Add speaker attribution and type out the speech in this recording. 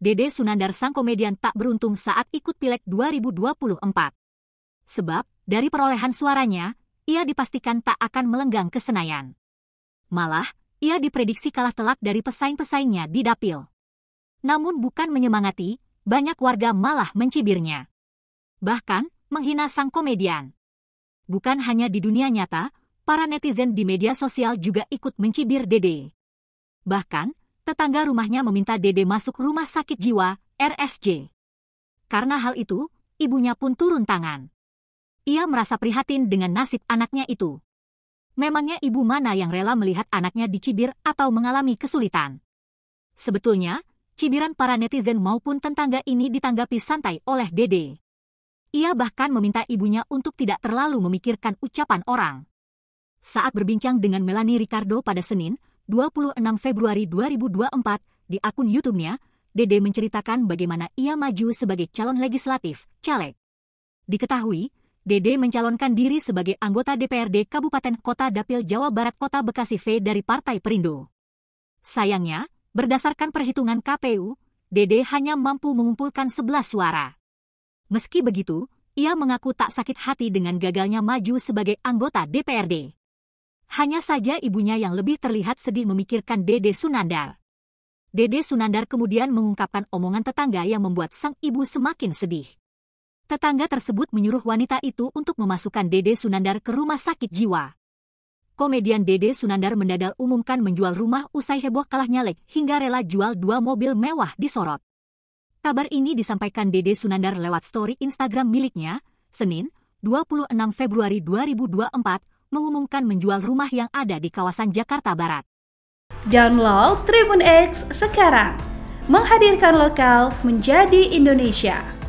Speaker 1: Dede Sunandar sang komedian tak beruntung saat ikut Pileg 2024. Sebab, dari perolehan suaranya, ia dipastikan tak akan melenggang ke Senayan. Malah, ia diprediksi kalah telak dari pesaing-pesaingnya di dapil. Namun bukan menyemangati, banyak warga malah mencibirnya. Bahkan, menghina sang komedian. Bukan hanya di dunia nyata, para netizen di media sosial juga ikut mencibir Dede. Bahkan, tetangga rumahnya meminta Dede masuk rumah sakit jiwa, RSJ. Karena hal itu, ibunya pun turun tangan. Ia merasa prihatin dengan nasib anaknya itu. Memangnya ibu mana yang rela melihat anaknya dicibir atau mengalami kesulitan? Sebetulnya, cibiran para netizen maupun tetangga ini ditanggapi santai oleh Dede. Ia bahkan meminta ibunya untuk tidak terlalu memikirkan ucapan orang. Saat berbincang dengan Melanie Ricardo pada Senin, 26 Februari 2024, di akun YouTube-nya, Dede menceritakan bagaimana ia maju sebagai calon legislatif, caleg. Diketahui, Dede mencalonkan diri sebagai anggota DPRD Kabupaten Kota Dapil Jawa Barat Kota Bekasi V dari Partai Perindo. Sayangnya, berdasarkan perhitungan KPU, Dede hanya mampu mengumpulkan 11 suara. Meski begitu, ia mengaku tak sakit hati dengan gagalnya maju sebagai anggota DPRD. Hanya saja ibunya yang lebih terlihat sedih memikirkan Dede Sunandar. Dede Sunandar kemudian mengungkapkan omongan tetangga yang membuat sang ibu semakin sedih. Tetangga tersebut menyuruh wanita itu untuk memasukkan Dede Sunandar ke rumah sakit jiwa. Komedian Dede Sunandar mendadak umumkan menjual rumah usai heboh kalah nyalek hingga rela jual dua mobil mewah disorot. Kabar ini disampaikan Dede Sunandar lewat story Instagram miliknya, Senin, 26 Februari 2024, mengumumkan menjual rumah yang ada di kawasan Jakarta Barat. Download Tribun X sekarang, menghadirkan lokal menjadi Indonesia.